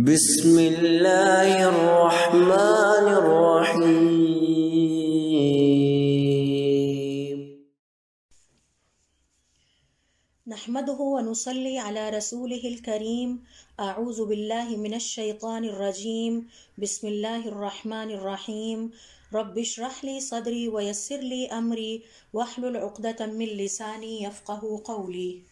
بسم الله الرحمن الرحيم نحمده ونصلي على رسوله الكريم أعوذ بالله من الشيطان الرجيم بسم الله الرحمن الرحيم رب اشرح لي صدري ويسر لي أمري واحلل عقدة من لساني يفقه قولي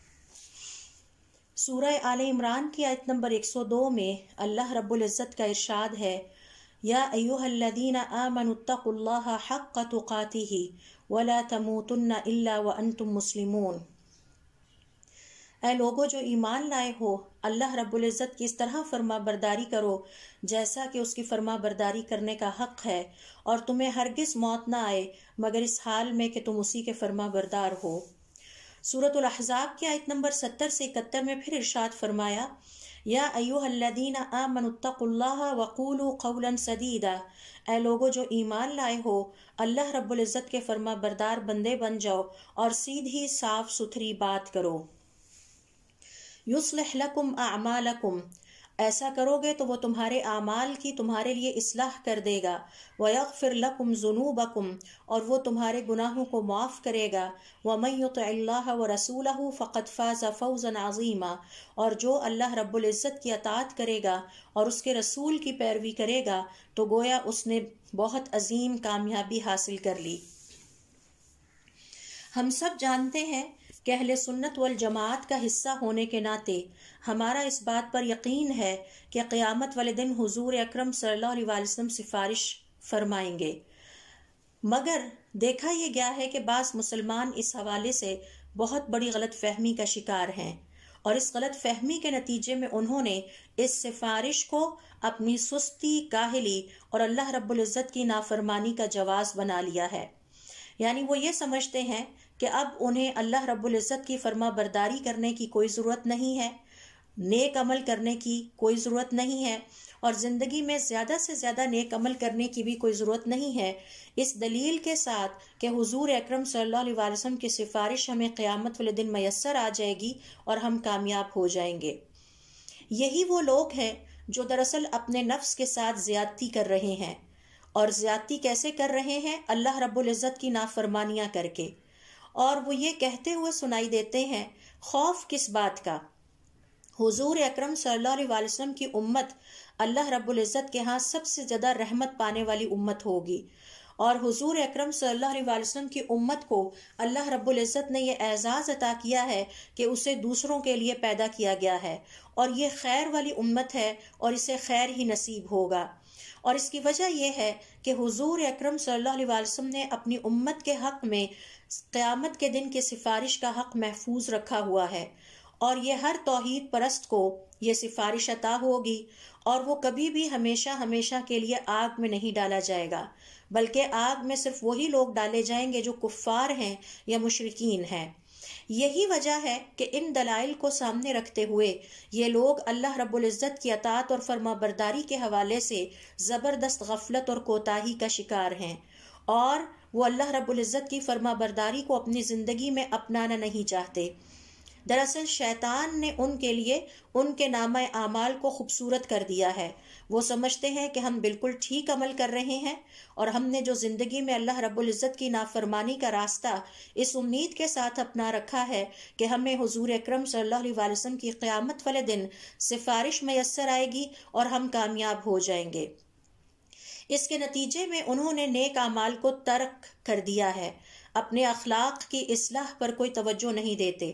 सूरह आल इमरान की आयत नंबर 102 में अल्लाह रब्बुल इज़्ज़त का इरशाद है या अयुहल्लदीन आमनुत्तकुल्लाह हक़ तुक़ातिही वला तमूतुन्ना इल्ला व अंतुम मुस्लिमून ए लोगो जो ईमान लाए हो अल्लाह रब्बुल इज़्ज़त की इस तरह फरमा बरदारी करो जैसा कि उसकी फरमा बरदारी करने का हक़ है और तुम्हें हरगिज़ मौत ना आए मगर इस हाल में कि तुम उसी के फरमा बरदार हो सूरत अहज़ाब के आयत नंबर सत्तर से इकहत्तर में फिर इर्शाद फरमाया या अयोहल्लादीन आमनतल्ला वक़ूल कौलन सदीदा ए लोगो जो ईमान लाए हो अल्लाह रबुल्ज़त के फरमा बरदार बंदे बन जाओ और सीधी साफ सुथरी बात करो युसलकुम आमालकुम ऐसा करोगे तो वो तुम्हारे आमाल की तुम्हारे लिए इसलाह कर देगा वयक फिर लकुम बकुम और वो तुम्हारे गुनाहों को माफ़ करेगा व अल्लाह व रसूल फ़कत फ़ाज़ फ़ौज़न अज़ीमा और जो अल्लाह रब्ज़त की अतात करेगा और उसके रसूल की पैरवी करेगा तो गोया उसने बहुत अजीम कामयाबी हासिल कर ली हम सब जानते हैं कि अहल सुन्नत वल जमात का हिस्सा होने के नाते हमारा इस बात पर यकीन है कि क़यामत वाले दिन हुजूर अकरम सल्लल्लाहु अलैहि वसल्लम सिफारिश फरमाएंगे मगर देखा यह गया है कि बास मुसलमान इस हवाले से बहुत बड़ी गलत फहमी का शिकार हैं और इस गलत फहमी के नतीजे में उन्होंने इस सिफारिश को अपनी सुस्ती काहली और अल्लाह रब्बुल इज़्ज़त की नाफरमानी का जवाब बना लिया है यानी वो ये समझते हैं कि अब उन्हें अल्लाह रब्ज़त की फरमा बरदारी करने की कोई ज़रूरत नहीं है नेक अमल करने की कोई ज़रूरत नहीं है और ज़िंदगी में ज़्यादा से ज़्यादा नेक अमल करने की भी कोई ज़रूरत नहीं है इस दलील के साथ कि हुजूर अकरम सल्लल्लाहु अलैहि वसल्लम की सिफारिश हमें क़यामत वाले दिन मैसर आ जाएगी और हम कामयाब हो जाएंगे यही वो लोग हैं जो दरअसल अपने नफ्स के साथ ज़्यादती कर रहे हैं और ज़्यादती कैसे कर रहे हैं अल्लाह रब्ज़त की नाफरमानियाँ करके और वो ये कहते हुए सुनाई देते हैं खौफ किस बात का हुजूर अकरम सल्लल्लाहु अलैहि वसल्लम की उम्मत अल्लाह रब्बुल इज़्ज़त के यहाँ सबसे ज़्यादा रहमत पाने वाली उम्मत होगी और हुजूर अकरम सल्लल्लाहु अलैहि वसल्लम की उम्मत को अल्लाह रब्बुल इज़्ज़त ने यह एजाज़ अता किया है कि उसे दूसरों के लिए पैदा किया गया है और ये खैर वाली उम्मत है और इसे खैर ही नसीब होगा और इसकी वजह यह है कि हुजूर अकरम सल्लल्लाहु अलैहि वसल्लम ने अपनी उम्मत के हक में क़यामत के दिन की सिफारिश का हक महफूज रखा हुआ है और यह हर तोहद परस्त को यह सिफारिश अता होगी और वो कभी भी हमेशा हमेशा के लिए आग में नहीं डाला जाएगा बल्कि आग में सिर्फ वही लोग डाले जाएंगे जो कुफ़ार हैं या मुशरकिन हैं यही वजह है कि इन दलाइल को सामने रखते हुए ये लोग अल्लाह रबुल्ज़त की अतात और फर्मा बरदारी के हवाले से ज़बरदस्त गफलत और कोताही का शिकार हैं और वो अल्लाह रब्ज़त की फरमा बरदारी को अपनी ज़िंदगी में अपनाना नहीं चाहते दरअसल शैतान ने उनके लिए उनके नाम आमाल को खूबसूरत कर दिया है वो समझते हैं कि हम बिल्कुल ठीक अमल कर रहे हैं और हमने जो ज़िंदगी में अल्लाह रबुल्ज़त की नाफरमानी का रास्ता इस उम्मीद के साथ अपना रखा है कि हमें हुजूर अकरम सल्लल्लाहु अलैहि वसल्लम की क़्यामत वाले दिन सिफारिश मैसर आएगी और हम कामयाब हो जाएंगे इसके नतीजे में उन्होंने नेक अमाल को तर्क कर दिया है अपने अखलाक की असलाह पर कोई तवज्जो नहीं देते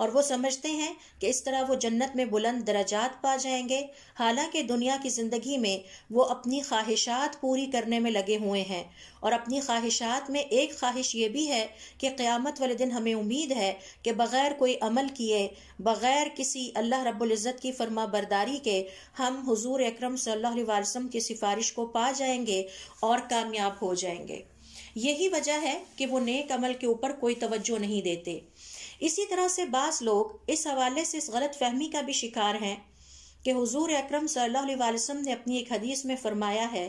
और वो समझते हैं कि इस तरह वो जन्नत में बुलंद दराजात पा जाएंगे हालांकि दुनिया की ज़िंदगी में वो अपनी ख्वाहिशात पूरी करने में लगे हुए हैं और अपनी ख्वाहिशात में एक ख्वाहिश ये भी है कि क़्यामत वाले दिन हमें उम्मीद है कि बग़ैर कोई अमल किए बग़ैर किसी अल्लाह रब्ज़त की फरमा बरदारी के हम हजूर अक्रम सल वसम की सिफारिश को पा जाएंगे और कामयाब हो जाएंगे यही वजह है कि वो नेक अमल के ऊपर कोई तवज्जो नहीं देते इसी तरह से बास लोग इस हवाले से इस गलत फहमी का भी शिकार हैं कि हुजूर अकरम सल्लल्लाहु अलैहि वसल्लम ने अपनी एक हदीस में फरमाया है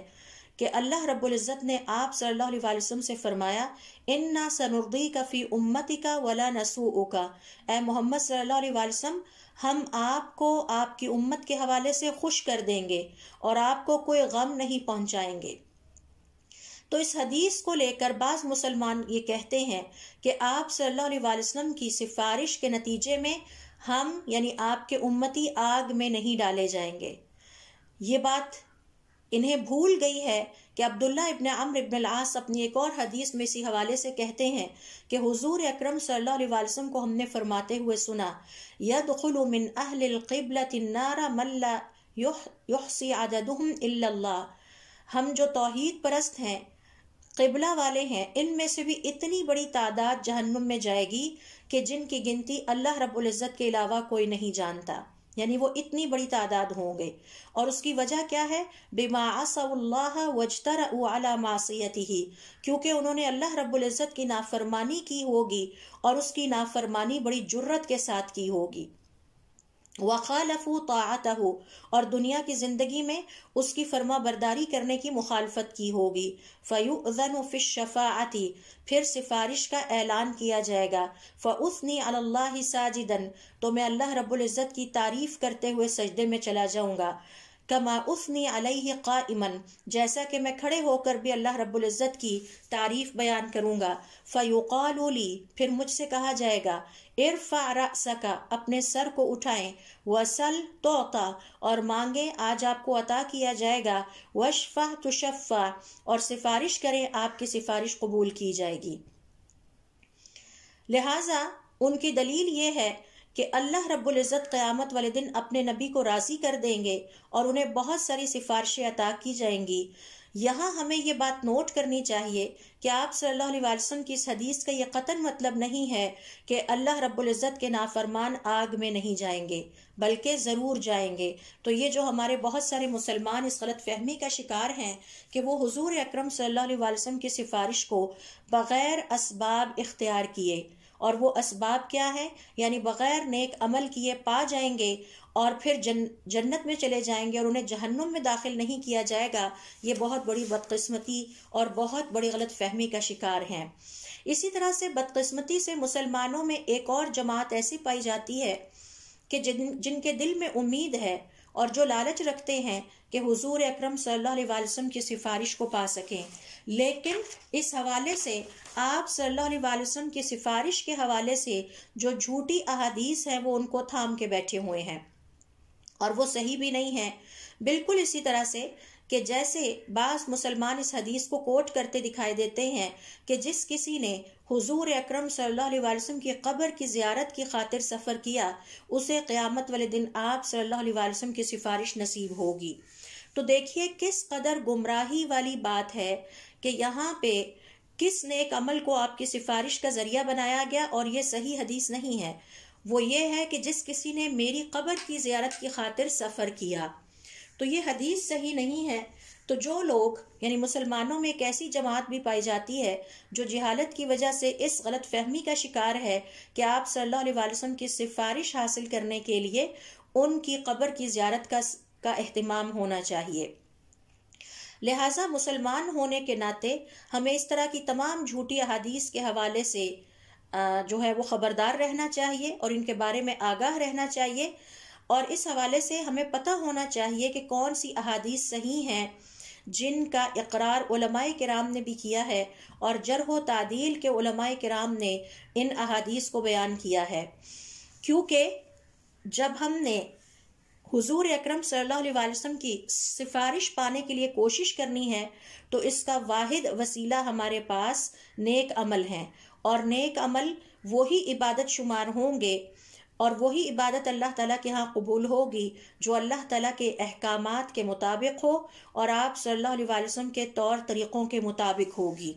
कि अल्लाह रब्बुल इज़्ज़त ने आप सल्लल्लाहु अलैहि वसल्लम से फरमाया इन्ना सनुर्दी का फ़ी उम्मती का वला नसूओ का ए मोहम्मद सल्लल्लाहु अलैहि वसल्लम हम आपको आपकी उम्मत के हवाले से खुश कर देंगे और आपको कोई गम नहीं पहुंचाएंगे तो इस हदीस को लेकर बाज़ मुसलमान ये कहते हैं कि आप सल्लल्लाहु अलैहि वसल्लम की सिफारिश के नतीजे में हम यानी आपके उम्मती आग में नहीं डाले जाएंगे ये बात इन्हें भूल गई है कि अब्दुल्ला इबन अम्र इबन आस अपनी एक और हदीस में इसी हवाले से कहते हैं कि हुजूर अकरम सल्लल्लाहु अलैहि वसल्लम को हमने फरमाते हुए सुना यदखुलु मिन अहलिल नारा मल्ला युहसी हम जो तौहीद परस्त हैं किबला वाले हैं इनमें से भी इतनी बड़ी तादाद जहन्नुम में जाएगी कि जिनकी गिनती अल्लाह रबुल्ज़त के अलावा कोई नहीं जानता यानी वो इतनी बड़ी तादाद होंगे और उसकी वजह क्या है बेमासल्लाह वजतर उला मासीती ही क्योंकि उन्होंने अल्लाह रबुल्ज़त की नाफरमानी की होगी और उसकी नाफरमानी बड़ी जुर्रत के साथ की होगी वखालफू ताता और दुनिया की ज़िंदगी में उसकी फर्मा बरदारी करने की मुखालफत की होगी फ़युज़न फ़िश शफ़ाती फिर सिफारिश का ऐलान किया जाएगा फ़ुसनी अल्लाह साजिदन तो मैं अल्लाह रब्बुल इज़्ज़त की तारीफ़ करते हुए सजदे में चला जाऊँगा कमा उसने अलैहि काइमन जैसा कि मैं खड़े होकर भी अल्लाह रब्बुल्ज़त की तारीफ़ बयान करूँगा फ़युकालोली फिर मुझसे कहा जाएगा इरफा रसका अपने सर को उठाएं वसल तो और मांगे आज आपको अता किया जाएगा वशफ़ा तुशफ़ा और सिफारिश करें आपकी सिफारिश कबूल की जाएगी लिहाजा उनकी दलील ये है कि अल्लाह रब्ज़त क़यामत वाले दिन अपने नबी को राज़ी कर देंगे और उन्हें बहुत सारी सिफारिशें अता की जाएंगी यहाँ हमें ये बात नोट करनी चाहिए कि आप सल्लल्लाहु अलैहि वसल्लम की इस हदीस का ये कतन मतलब नहीं है कि अल्लाह इज़्ज़त के नाफरमान आग में नहीं जाएंगे बल्कि ज़रूर जाएंगे तो ये जो हमारे बहुत सारे मुसलमान इस गलत फहमी का शिकार हैं कि वो हुजूर अकरम सल्लल्लाहु अलैहि वसल्लम की सिफारिश को बग़ैर इसबाब इख्तियार किए और वो इसबाब क्या है यानी बग़ैर नेक अमल किए पा जाएंगे और फिर जन जन्नत में चले जाएंगे और उन्हें जहन्नुम में दाखिल नहीं किया जाएगा ये बहुत बड़ी बदकस्मती और बहुत बड़ी गलत फहमी का शिकार हैं इसी तरह से बदकस्मती से मुसलमानों में एक और जमात ऐसी पाई जाती है कि जिन जिनके दिल में उम्मीद है और जो लालच रखते हैं कि हुजूर अकरम सल्लल्लाहु अलैहि वसल्लम की सिफारिश को पा सकें लेकिन इस हवाले से आप सल्लल्लाहु अलैहि वसल्लम की सिफारिश के हवाले से जो झूठी अहादीस है वो उनको थाम के बैठे हुए हैं और वो सही भी नहीं है बिल्कुल इसी तरह से कि जैसे बास मुसलमान इस हदीस को कोट करते दिखाई देते हैं कि जिस किसी ने हुजूर अकरम सल्लल्लाहु अलैहि वसल्लम की कब्र की जियारत की खातिर सफ़र किया उसे क़यामत वाले दिन आप सल्लल्लाहु अलैहि वसल्लम की सिफारिश नसीब होगी तो देखिए किस कदर गुमराही वाली बात है कि यहाँ पे किस नेक अमल को आपकी सिफारिश का ज़रिया बनाया गया और ये सही हदीस नहीं है वो ये है कि जिस किसी ने मेरी कब्र की जियारत की खातिर सफ़र किया तो ये हदीस सही नहीं है तो जो लोग यानी मुसलमानों में एक ऐसी जमात भी पाई जाती है जो जिहालत की वजह से इस गलत फहमी का शिकार है कि आप सल्लल्लाहु अलैहि वसल्लम की सिफारिश हासिल करने के लिए उनकी कब्र की ज्यारत का का अहतमाम होना चाहिए लिहाजा मुसलमान होने के नाते हमें इस तरह की तमाम झूठी अहादीस के हवाले से जो है वो ख़बरदार रहना चाहिए और इनके बारे में आगाह रहना चाहिए और इस हवाले से हमें पता होना चाहिए कि कौन सी अहादीस सही हैं जिनका इकरार कराम ने भी किया है और जरह तादील के कराम ने इन अहादीस को बयान किया है क्योंकि जब हमने हुजूर अकरम सल्लल्लाहु अलैहि वसल्लम की सिफारिश पाने के लिए कोशिश करनी है तो इसका वाहिद वसीला हमारे पास नेक अमल हैं और नेक अमल वही इबादत शुमार होंगे और वही इबादत अल्लाह ताला के यहाँ कबूल होगी जो अल्लाह ताला के अहकाम के मुताबिक हो और आप सल्लल्लाहु अलैहि के तौर तरीक़ों के मुताबिक होगी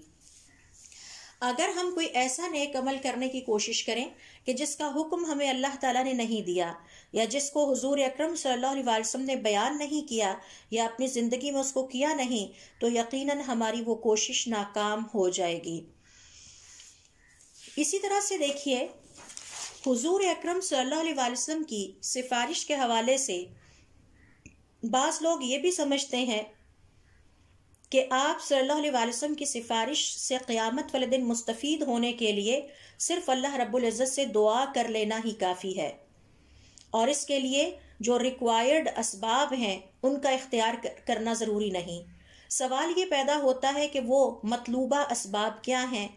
अगर हम कोई ऐसा नेक अमल करने की कोशिश करें कि जिसका हुक्म हमें अल्लाह ताला ने नहीं दिया या जिसको हुजूर अकरम सल्लल्लाहु अलैहि वसल्लम ने बयान नहीं किया या अपनी ज़िंदगी में उसको किया नहीं तो यकीनन हमारी वो कोशिश नाकाम हो जाएगी इसी तरह से देखिए हुजूर अकरम वसल्लम की सिफारिश के हवाले से बाज़ लोग ये भी समझते हैं कि आप सल्लल्लाहु अलैहि वसल्लम की सिफारिश से क़यामत वाले दिन मुस्तफ़ीद होने के लिए सिर्फ़ अल्लाह रब्बुल इज़्ज़त से दुआ कर लेना ही काफ़ी है और इसके लिए जो रिक्वायर्ड इसबाब हैं उनका इख्तियार करना ज़रूरी नहीं सवाल ये पैदा होता है कि वो मतलूबा इसबाब क्या हैं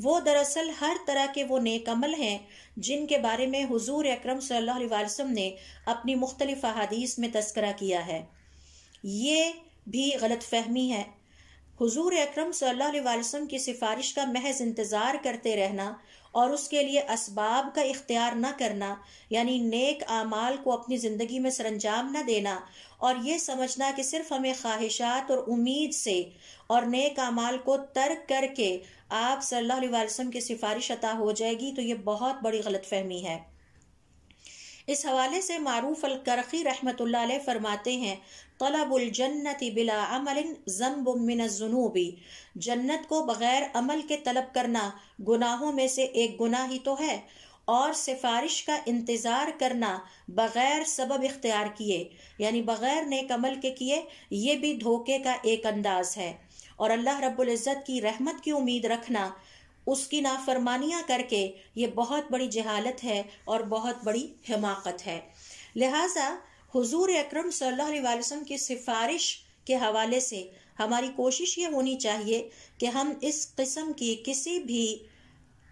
वो दरअसल हर तरह के वो नेक अमल हैं जिनके बारे में हुजूर अकरम सल्लल्लाहु अलैहि वसल्लम ने अपनी मुख्तलिफ अहादीस में तस्करा किया है ये भी गलत फहमी है हुजूर अकरम सल्लल्लाहु अलैहि वसल्लम की सिफारिश का महज इंतज़ार करते रहना और उसके लिए इसबाब का इख्तियार न करना यानी नेक आमाल को अपनी ज़िंदगी में सरंजाम न देना और ये समझना कि सिर्फ हमें ख्वाहिशात और उम्मीद से और नए कामाल को तर्क करके आप सल्लल्लाहु अलैहि वसल्लम की सिफारिश अता हो जाएगी तो ये बहुत बड़ी गलत फहमी है इस हवाले से मारूफ अल करखी रहमत फरमाते हैं तलबुल जन्नत बिला अमल जम्ब मिन जुनूबी जन्नत को बगैर अमल के तलब करना गुनाहों में से एक गुना ही तो है और सिफारिश का इंतज़ार करना बग़ैर सबब इख्तियार किए यानि बग़ैर नेक अमल के किए ये भी धोखे का एक अंदाज है और अल्लाह रब्ज़त की रहमत की उम्मीद रखना उसकी नाफरमानियाँ करके ये बहुत बड़ी जहालत है और बहुत बड़ी हमाकत है लिहाजा हुजूर अकरम सल्लल्लाहु अलैहि वसल्लम की सिफारिश के हवाले से हमारी कोशिश ये होनी चाहिए कि हम इस किस्म की किसी भी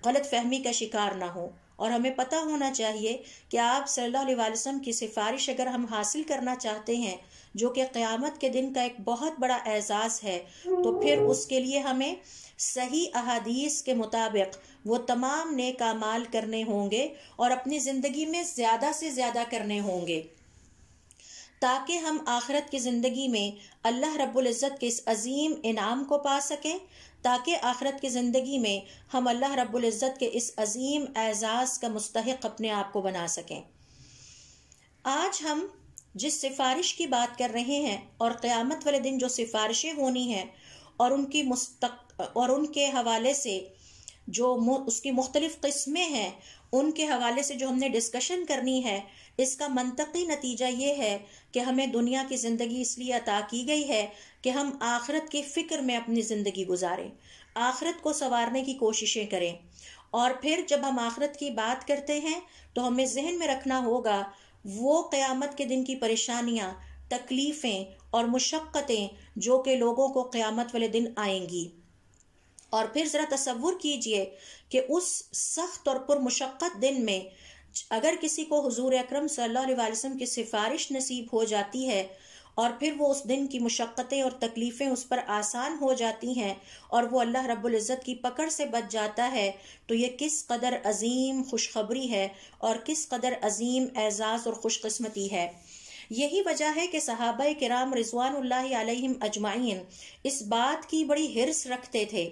गलत फहमी का शिकार ना हों और हमें पता होना चाहिए कि आप सल्लल्लाहु अलैहि वसल्लम की सिफारिश अगर हम हासिल करना चाहते हैं जो कि क़्यामत के दिन का एक बहुत बड़ा एजाज है तो फिर उसके लिए हमें सही अहादीस के मुताबिक वो तमाम नेक अमाल करने होंगे और अपनी ज़िंदगी में ज़्यादा से ज़्यादा करने होंगे ताकि हम आखरत की ज़िंदगी में अल्लाह रब्बुल इज़्ज़त के इस अजीम इनाम को पा सकें ताकि आखरत की ज़िंदगी में हम अल्लाह रबुल्ज़त के इस अजीम एज़ाज़ का मुस्तक अपने आप को बना सकें आज हम जिस सिफारिश की बात कर रहे हैं और क़्यामत वाले दिन जो सिफारिशें होनी हैं और उनकी मुस्त और उनके हवाले से जो उसकी मुख्तलिफ़ कस्में हैं उनके हवाले से जो हमने डिस्कशन करनी है इसका मनतकी नतीजा ये है कि हमें दुनिया की ज़िंदगी इसलिए अता की गई है कि हम आखरत के फ़िक्र में अपनी ज़िंदगी गुजारें आखरत को संवारने की कोशिशें करें और फिर जब हम आखरत की बात करते हैं तो हमें जहन में रखना होगा वो क़्यामत के दिन की परेशानियाँ तकलीफ़ें और मशक्क़तें जो कि लोगों को क्यामत वाले दिन आएंगी और फिर ज़रा तस्वुर कीजिए कि उस सख्त और पुरमशक्क़त दिन में अगर किसी को हजूर अक्रम सल्लाम की सिफारिश नसीब हो जाती है और फिर वो उस दिन की मुशक्क़तें और तकलीफ़ें उस पर आसान हो जाती हैं और वो अल्लाह रब्ज़त की पकड़ से बच जाता है तो ये किस कदर अजीम खुशखबरी है और किस कदर अजीम एजाज़ और खुशकस्मती है यही वजह है कि सहाबा कराम रिजवान अजमाइन इस बात की बड़ी हिरस रखते थे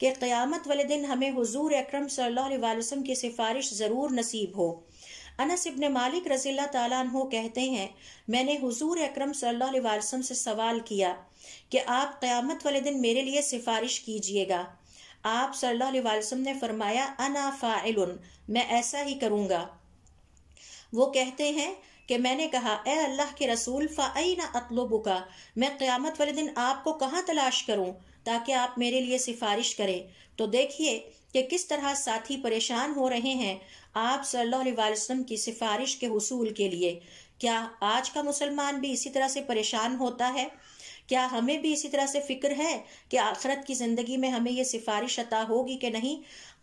कि क़यामत वाले दिन हमें हुजूर अकरम सल्लल्लाहु अलैहि वसल्लम की सिफारिश ज़रूर नसीब हो अनस इबन मालिक रजील्ला तु कहते हैं मैंने हुजूर अकरम सल्लल्लाहु अलैहि वसल्लम से सवाल किया कि आप क़यामत वाले दिन मेरे लिए सिफारिश कीजिएगा आप सल्लल्लाहु अलैहि वसल्लम ने फरमाया अना फ़ाइल मैं ऐसा ही करूँगा वो कहते हैं कि मैंने कहा ए अल्लाह के रसूल फ़ाई ना अतलुबुका मैं क़्यामत वाले दिन आपको कहाँ तलाश करूँ ताकि आप मेरे लिए सिफारिश करें तो देखिए कि किस तरह साथी परेशान हो रहे हैं आप सल्लल्लाहु अलैहि वसल्लम की सिफारिश के हसूल के लिए क्या आज का मुसलमान भी इसी तरह से परेशान होता है क्या हमें भी इसी तरह से फिक्र है कि आखरत की ज़िंदगी में हमें ये सिफारिश अता होगी कि नहीं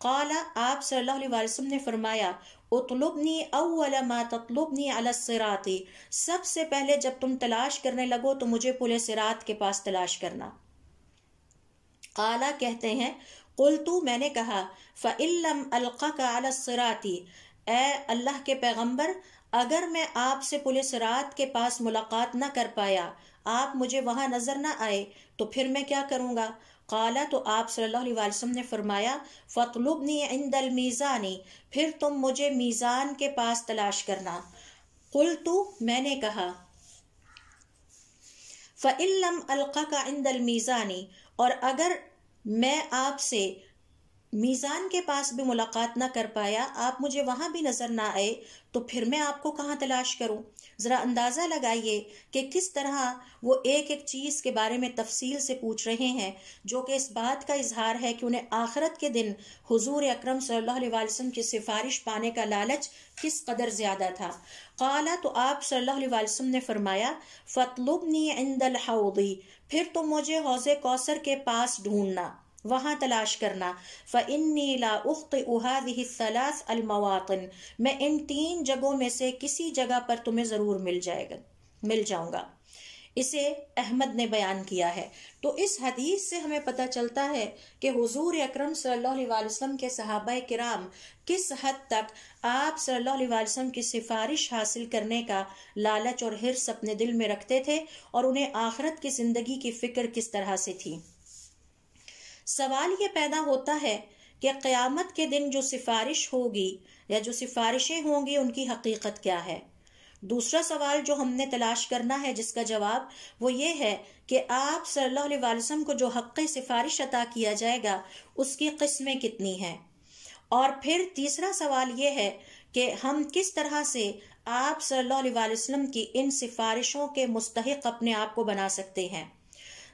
कौला आप सल्लल्लाहु अलैहि वसल्लम ने फरमाया उतलुबनी अवला मा ततलुबनी सबसे पहले जब तुम तलाश करने लगो तो मुझे पुल सिरात के पास तलाश करना काला कहते हैं कुल तू मैंने कहा फ़िल्लम अलका का सराती ए अल्लाह के पैगंबर अगर मैं आपसे पुलिस रात के पास मुलाकात न कर पाया आप मुझे वहाँ नज़र न आए तो फिर मैं क्या करूँगा काला तो आप सल्लल्लाहु अलैहि वसल्लम ने फरमाया फ़तलुबनी इंदल मीज़ानी फिर तुम मुझे मीज़ान के पास तलाश करना कुल तू मैंने कहा फ़िल्लम अलका का इंदल मीज़ानी और अगर मैं आपसे मीज़ान के पास भी मुलाकात ना कर पाया आप मुझे वहाँ भी नज़र ना आए तो फिर मैं आपको कहाँ तलाश करूँ ज़रा अंदाज़ा लगाइए कि किस तरह वो एक एक चीज़ के बारे में तफसील से पूछ रहे हैं जो कि इस बात का इजहार है कि उन्हें आखरत के दिन हुजूर अकरम सल्लल्लाहु अलैहि वसल्लम की सिफारिश पाने का लालच किस कदर ज़्यादा था काला तो आप सल्लल्लाहु अलैहि वसल्लम ने फरमाया फ़तलुबनी इंदल हौदी फिर तुम मुझे हौज कौसर के पास ढूंढना वहाँ तलाश करना फ़ इन नीला उख्त उहादलास अलमवातन मैं इन तीन जगहों में से किसी जगह पर तुम्हें ज़रूर मिल जाएगा मिल जाऊँगा इसे अहमद ने बयान किया है तो इस हदीस से हमें पता चलता है कि हुजूर अकरम सल्लल्लाहु अलैहि वसल्लम के सहाबा किराम किस हद तक आप सल्लल्लाहु अलैहि वसल्लम की सिफारिश हासिल करने का लालच और हिरस अपने दिल में रखते थे और उन्हें आखरत की ज़िंदगी की फ़िक्र किस तरह से थी सवाल ये पैदा होता है कि क़्यामत के दिन जो सिफारिश होगी या जो सिफारिशें होंगी उनकी हकीकत क्या है दूसरा सवाल जो हमने तलाश करना है जिसका जवाब वो ये है कि आप सल्लल्लाहु अलैहि वसल्लम को जो हक़ सिफारिश अता किया जाएगा उसकी किस्में कितनी हैं और फिर तीसरा सवाल ये है कि हम किस तरह से आप सल्लल्लाहु अलैहि वसल्लम की इन सिफारिशों के मुस्तक अपने आप को बना सकते हैं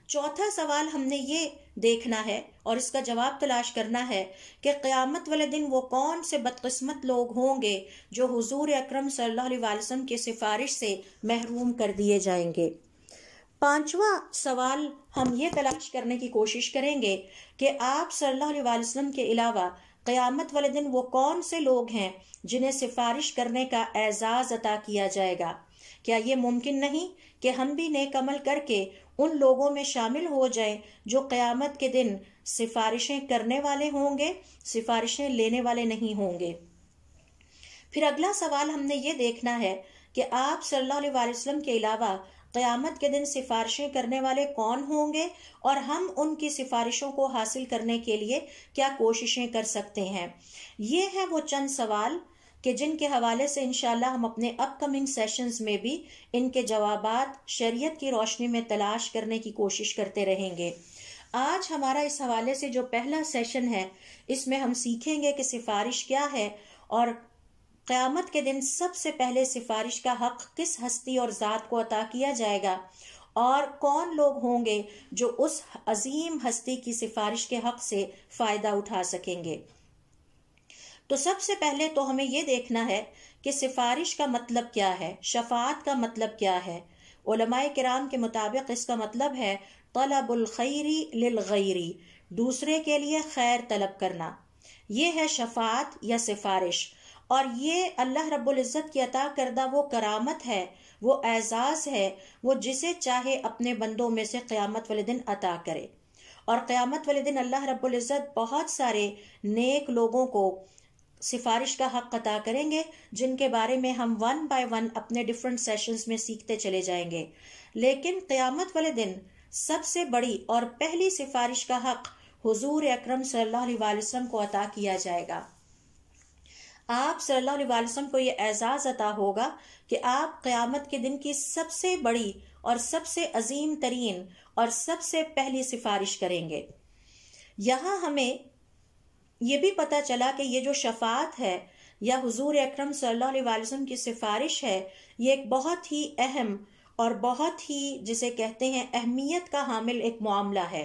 चौथा सवाल हमने ये देखना है और इसका जवाब तलाश करना है कि क़यामत वाले दिन वो कौन से बदकस्मत लोग होंगे जो हुजूर अकरम सल्लल्लाहु अलैहि वसल्लम की सिफारिश से महरूम कर दिए जाएंगे पांचवा सवाल हम ये तलाश करने की कोशिश करेंगे कि आप सल्लल्लाहु अलैहि वसल्लम के अलावा क़यामत वाले दिन वो कौन से लोग हैं जिन्हें सिफारिश करने का एजाज़ अता किया जाएगा क्या ये मुमकिन नहीं कि हम भी नेक अमल करके उन लोगों में शामिल हो जाएं जो क़यामत के दिन सिफारिशें करने वाले होंगे सिफारिशें लेने वाले नहीं होंगे फिर अगला सवाल हमने ये देखना है कि आप सल्लल्लाहु अलैहि वसल्लम के अलावा क़यामत के दिन सिफारिशें करने वाले कौन होंगे और हम उनकी सिफारिशों को हासिल करने के लिए क्या कोशिशें कर सकते हैं ये हैं वो चंद सवाल कि जिनके हवाले से इन हम अपने अपकमिंग सेशंस में भी इनके जवाब शरीयत की रोशनी में तलाश करने की कोशिश करते रहेंगे आज हमारा इस हवाले से जो पहला सेशन है इसमें हम सीखेंगे कि सिफारिश क्या है और क़यामत के दिन सबसे पहले सिफारिश का हक किस हस्ती और ज़ात को अता किया जाएगा और कौन लोग होंगे जो उस अजीम हस्ती की सिफारिश के हक से फ़ायदा उठा सकेंगे तो सबसे पहले तो हमें यह देखना है कि सिफारिश का मतलब क्या है शफात का मतलब क्या है उलमाए कराम के मुताबिक इसका मतलब है तलबुलखैरी ललगैरी दूसरे के लिए खैर तलब करना यह है शफात या सिफारिश और ये अल्लाह रबुल्जत की अता करदा वो करामत है वो एजाज़ है वो जिसे चाहे अपने बंदों में से क़्यामत वाले दिन अता करे और क़्यामत वाले दिन अल्लाह रबुल्जत बहुत सारे नेक लोगों को सिफारिश का हक अदा करेंगे जिनके बारे में हम वन बाय वन अपने डिफरेंट सेशंस में सीखते चले जाएंगे लेकिन क्यामत वाले दिन सबसे बड़ी और पहली सिफारिश का हक हुजूर अकरम सल्लल्लाहु अलैहि वसल्लम को अता किया जाएगा आप सल्लल्लाहु अलैहि वसल्लम को यह एजाज़ अता होगा कि आप क्यामत के दिन की सबसे बड़ी और सबसे अजीम तरीन और सबसे पहली सिफारिश करेंगे यहाँ हमें ये भी पता चला कि ये जो शफात है या हुजूर अकरम सल्लल्लाहु अलैहि वसल्लम की सिफारिश है ये एक बहुत ही अहम और बहुत ही जिसे कहते हैं अहमियत का हामिल एक मामला है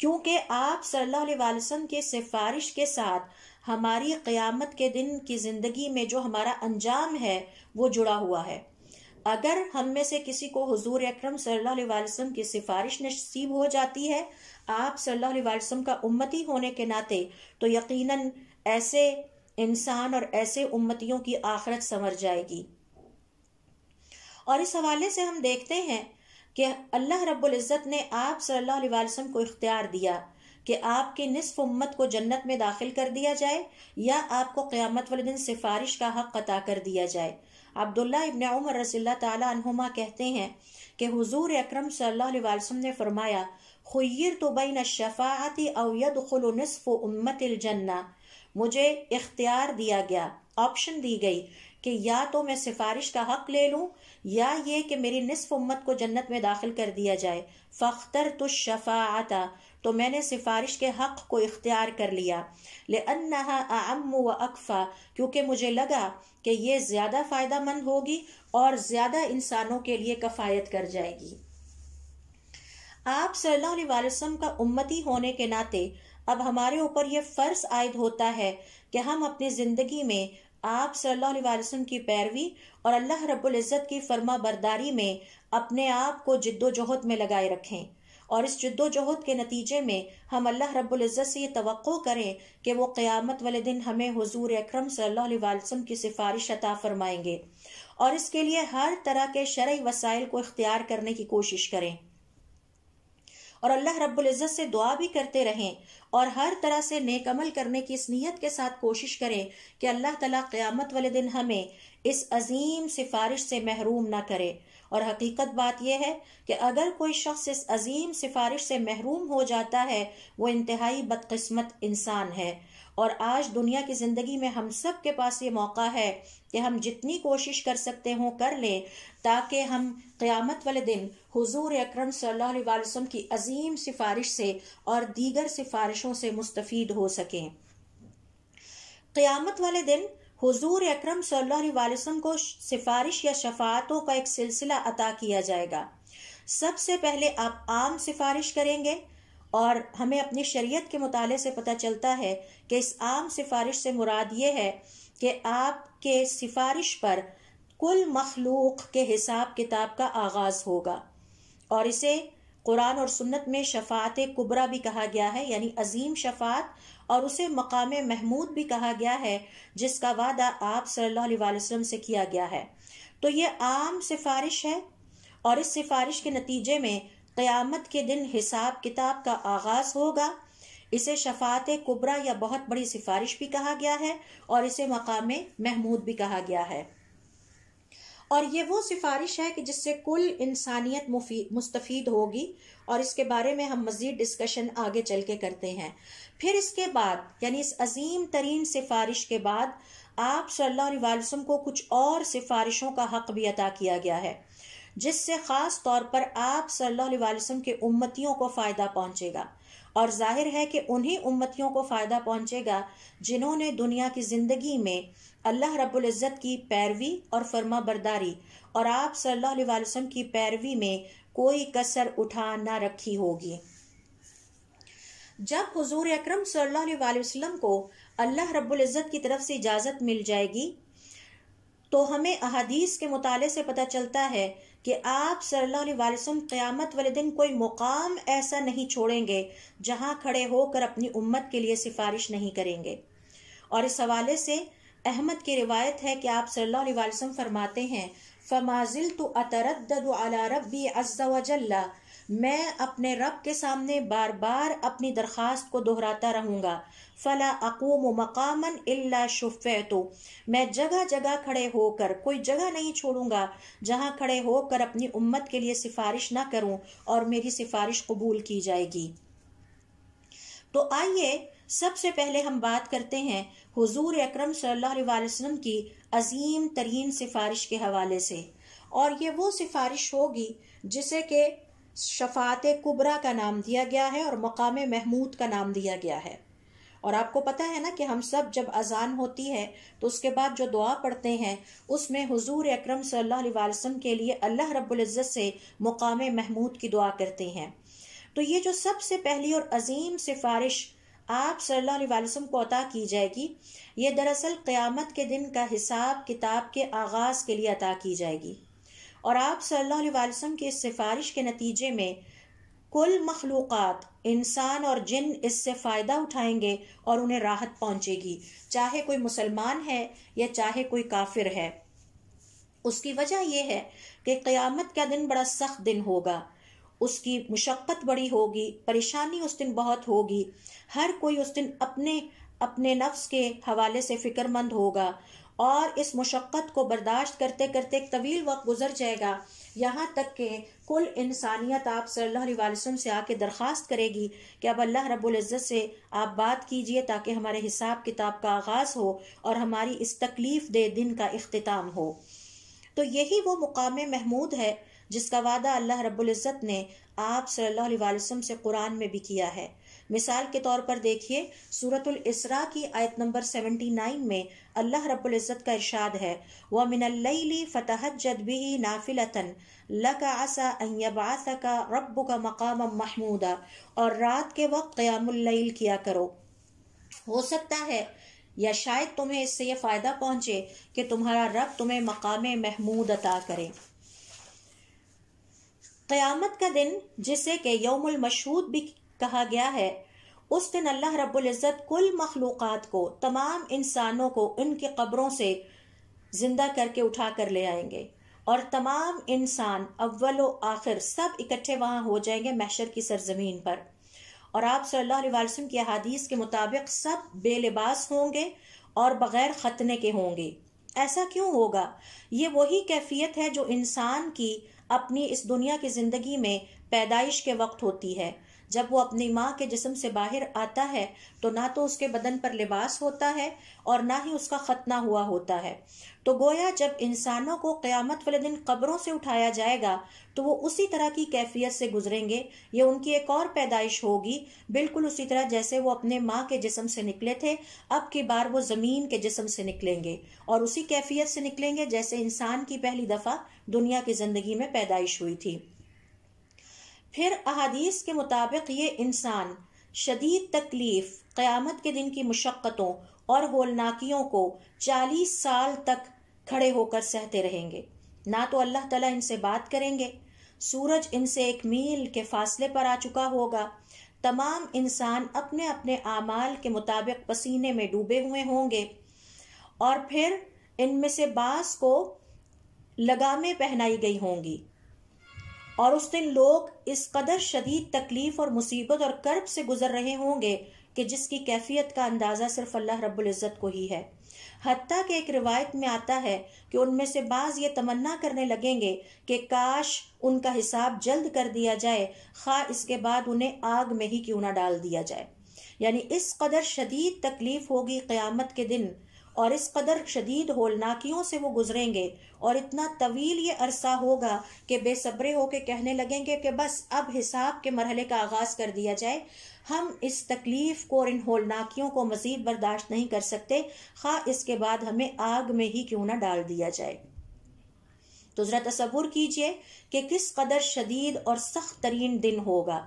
क्योंकि आप सल्लल्लाहु अलैहि वसल्लम के सिफारिश के साथ हमारी क़यामत के दिन की ज़िंदगी में जो हमारा अंजाम है वो जुड़ा हुआ है अगर हम में से किसी को हुजूर अकरम सल्लल्लाहु अलैहि वसल्लम की सिफारिश नसीब हो जाती है आप सल्लल्लाहु अलैहि वसल्लम का उम्मती होने के नाते तो यकीनन ऐसे इंसान और ऐसे उम्मतियों की आखरत संवर जाएगी और इस हवाले से हम देखते हैं कि अल्लाह रब्बुल इज़्ज़त ने आप सल्लल्लाहु अलैहि वसल्लम को इख्तियार दिया कि आपकी निसफ उम्मत को जन्नत में दाखिल कर दिया जाए या आपको क़्यामत वाले दिन सिफारिश का हक अता कर दिया जाए अब्दुल्ला इबन उमर रजील्ला तहुमा कहते हैं कि हुजूर अकरम सल्लल्लाहु अलैहि वसल्लम ने फरमाया खुयर तो बैन शफाती अवयद नसफ़ उम्मत जन्ना मुझे इख्तियार दिया गया ऑप्शन दी गई कि या तो मैं सिफारिश का हक ले लूं या ये कि मेरी निसफ उम्मत को जन्नत में दाखिल कर दिया जाए फ़ख्तर तो शफ़ाता तो मैंने सिफारिश के हक़ को इख्तियार कर लिया ले अन्ना व अकफ़ा क्योंकि मुझे लगा कि ये ज़्यादा फ़ायदा मंद होगी और ज़्यादा इंसानों के लिए कफ़ायत कर जाएगी आप सल्लल्लाहु अलैहि वसल्लम का उम्मती होने के नाते अब हमारे ऊपर यह फ़र्ज़ आयद होता है कि हम अपनी ज़िंदगी में आप सल्लाम की पैरवी और अल्लाह रब्बुल इज़्ज़त की फर्मा बरदारी में अपने आप को जिद्दोजहद में लगाए रखें और इस जिद्दोजहद के नतीजे में हम अल्लाह रब्बुल से ये तो करें कि वो क़यामत वाले दिन हमें हुजूर अकरम सल्लल्लाहु अलैहि वसल्लम की सिफारिश अता फरमाएंगे और इसके लिए हर तरह के शरय वसाइल को इख्तियार करने की कोशिश करें और अल्लाह रब्बुल इज़्ज़त से दुआ भी करते रहें और हर तरह से नेक अमल करने की इस नीयत के साथ कोशिश करें कि अल्लाह ताला क़यामत वाले दिन हमें इस अजीम सिफारिश से महरूम ना करे और हकीकत बात यह है कि अगर कोई शख्स इस अजीम सिफारिश से महरूम हो जाता है वो इंतहाई बदकस्मत इंसान है और आज दुनिया की ज़िंदगी में हम सब के पास ये मौका है कि हम जितनी कोशिश कर सकते हों कर लें ताकि हम क़यामत वाले दिन हुजूर अकरम सल्लल्लाहु अलैहि वसल्लम की अजीम सिफारिश से और दीगर सिफारिशों से मुस्तफ़ीद हो सकें क़यामत वाले दिन हुजूर अकरम सल्लल्लाहु अलैहि वसल्लम को सिफारिश या शफातों का एक सिलसिला अता किया जाएगा सबसे पहले आप आम सिफारिश करेंगे और हमें अपनी शरीयत के मुताले से पता चलता है कि इस आम सिफारिश से मुराद ये है कि आपके सिफारिश पर कुल मखलूक के हिसाब किताब का आगाज़ होगा और इसे कुरान और सुन्नत में शफात कुबरा भी कहा गया है यानी अजीम शफात और उसे मकाम महमूद भी कहा गया है जिसका वादा आप सल्लल्लाहु अलैहि वसल्लम से किया गया है तो ये आम सिफारिश है और इस सिफारिश के नतीजे में क़यामत के दिन हिसाब किताब का आगाज़ होगा इसे शफात कुबरा या बहुत बड़ी सिफारिश भी कहा गया है और इसे मकाम महमूद भी कहा गया है और ये वो सिफारिश है कि जिससे कुल इंसानियत मुस्तफ़ होगी और इसके बारे में हम मज़ीद डिस्कशन आगे चल के करते हैं फिर इसके बाद यानी इस अजीम तरीन सिफारिश के बाद आप सल्लल्लाहु को कुछ और सिफारिशों का हक भी अदा किया गया है जिससे ख़ास तौर पर आप सल्लल्लाहु के उम्मतियों को फ़ायदा पहुँचेगा और जाहिर है कि उन्हीं उम्मतियों को फ़ायदा पहुंचेगा जिन्होंने दुनिया की ज़िंदगी में अल्लाह रब्बुल इज़्ज़त की पैरवी और फर्मा बरदारी और आप सल्लल्लाहु अलैहि वसल्लम की पैरवी में कोई कसर उठा ना रखी होगी जब हुजूर अकरम सल्लल्लाहु अलैहि वसल्लम को अल्लाह रब्बुल इज़्ज़त की तरफ से इजाज़त मिल जाएगी तो हमें अहादीस के मुताले से पता चलता है कि आप सल्लल्लाहु अलैहि वसल्लम क़यामत वाले दिन कोई मुकाम ऐसा नहीं छोड़ेंगे जहां खड़े होकर अपनी उम्मत के लिए सिफारिश नहीं करेंगे और इस हवाले से अहमद की रिवायत है कि आप सल्लल्लाहु अलैहि वसल्लम फरमाते हैं फमाजिल तो अतरद अला रबी अज्जा मैं अपने रब के सामने बार बार अपनी दरख्वास्त को दोहराता रहूँगा फला अकूम मकामन इल्ला शुफैतो मैं जगह जगह खड़े होकर कोई जगह नहीं छोड़ूंगा जहाँ खड़े होकर अपनी उम्मत के लिए सिफारिश ना करूं और मेरी सिफारिश कबूल की जाएगी तो आइए सबसे पहले हम बात करते हैं हुजूर अकरम सल्लल्लाहु अलैहि वसल्लम की अजीम तरीन सिफारिश के हवाले से और ये वो सिफारिश होगी जिसे के शफात कुबरा का नाम दिया गया है और मकाम महमूद का नाम दिया गया है और आपको पता है ना कि हम सब जब अजान होती है तो उसके बाद जो दुआ पढ़ते हैं उसमें हुजूर अकरम सल्लल्लाहु अलैहि वसल्लम के लिए अल्लाह रब्बुल इज़्ज़त से मुकाम महमूद की दुआ करते हैं तो ये जो सबसे पहली और अजीम सिफारिश आप सल्लल्लाहु अलैहि वसल्लम को अता की जाएगी ये दरअसल क़यामत के दिन का हिसाब किताब के आगाज़ के लिए अता की जाएगी और आप सल्लल्लाहु अलैहि वसल्लम की इस सिफारिश के नतीजे में कुल मखलूक़ात इंसान और जिन इससे फ़ायदा उठाएंगे और उन्हें राहत पहुंचेगी चाहे कोई मुसलमान है या चाहे कोई काफिर है उसकी वजह यह है कि क़यामत का दिन बड़ा सख्त दिन होगा उसकी मुशक्क़त बड़ी होगी परेशानी उस दिन बहुत होगी हर कोई उस दिन अपने अपने नफ्स के हवाले से फ़िक्रमंद होगा और इस मुशक्क़त को बर्दाश्त करते करते एक तवील वक्त गुजर जाएगा यहाँ तक के कुल इंसानियत आप सल्लल्लाहु अलैहि वसल्लम से आके दरख्वास्त करेगी कि अब अल्लाह रब्बुल इज़्ज़त से आप बात कीजिए ताकि हमारे हिसाब किताब का आगाज़ हो और हमारी इस तकलीफ़ दे दिन का अख्ताम हो तो यही वो मुकाम महमूद है जिसका वादा अल्लाह रब्बुल इज़्ज़त ने आप सल्लल्लाहु अलैहि वसल्लम से कुरान में भी किया है मिसाल के तौर पर देखिए सूरतुल इसरा की आयत नंबर 79 में अल्लाह रब्बुल इज़्ज़त का इरशाद है व मिनल्लैली फतहज्जद बिही नाफिलतन लक आसा अन यबआसका रब्बुका मकामम महमूदा और रात के वक्त क़यामुल लैल किया करो हो सकता है या शायद तुम्हें इससे यह फ़ायदा पहुंचे कि तुम्हारा रब तुम्हें मकाम महमूद अता करे क़यामत का दिन जिसे के यौमुल मशहूद भी कहा गया है उस दिन अल्लाह रबुल्जत कुल मखलूक़ात को तमाम इंसानों को उनकी कब्रों से ज़िंदा करके उठा कर ले आएंगे और तमाम इंसान अव्वल आखिर सब इकट्ठे वहाँ हो जाएंगे महशर की सरजमीन पर और आप सल्लल्लाहु अलैहि वसल्लम की अहादीस के मुताबिक सब बेलिबास होंगे और बग़ैर ख़तने के होंगे ऐसा क्यों होगा ये वही कैफियत है जो इंसान की अपनी इस दुनिया की ज़िंदगी में पैदाइश के वक्त होती है जब वो अपनी माँ के जिसम से बाहर आता है तो ना तो उसके बदन पर लिबास होता है और ना ही उसका खतना हुआ होता है तो गोया जब इंसानों को क़्यामत वाले दिन कब्रों से उठाया जाएगा तो वो उसी तरह की कैफियत से गुजरेंगे ये उनकी एक और पैदाइश होगी बिल्कुल उसी तरह जैसे वो अपने माँ के जिसम से निकले थे अब की बार वो ज़मीन के जिसम से निकलेंगे और उसी कैफियत से निकलेंगे जैसे इंसान की पहली दफ़ा दुनिया की ज़िंदगी में पैदाइश हुई थी फिर अहादीस के मुताबिक ये इंसान शदीद तकलीफ क़यामत के दिन की मशक्क़तों और होलनाकियों को चालीस साल तक खड़े होकर सहते रहेंगे ना तो अल्लाह तला इनसे बात करेंगे सूरज इनसे एक मील के फासले पर आ चुका होगा तमाम इंसान अपने अपने आमाल के मुताबिक पसीने में डूबे हुए होंगे और फिर इनमें से बास को लगामें पहनाई गई होंगी और उस दिन लोग इस कदर शदीद तकलीफ और मुसीबत और कर्ब से गुजर रहे होंगे कि जिसकी कैफियत का अंदाज़ा सिर्फ अल्लाह रबुल्ज़त को ही है हती के एक रिवायत में आता है कि उनमें से बाज़ ये तमन्ना करने लगेंगे कि काश उनका हिसाब जल्द कर दिया जाए खा इसके बाद उन्हें आग में ही क्यों ना डाल दिया जाए यानी इस कदर शदीद तकलीफ़ होगी क़्यामत के दिन और इस कदर शदीद होलनाकियों से वो गुजरेंगे और इतना तवील ये अरसा होगा कि बेसब्रे हो के कहने लगेंगे कि बस अब हिसाब के मरहले का आगाज़ कर दिया जाए हम इस तकलीफ़ को और इन होलनाकियों को मज़ीद बर्दाश्त नहीं कर सकते खा इसके बाद हमें आग में ही क्यों ना डाल दिया जाए तो ज़रा तस्वुर कीजिए कि किस कदर शदीद और सख्त तरीन दिन होगा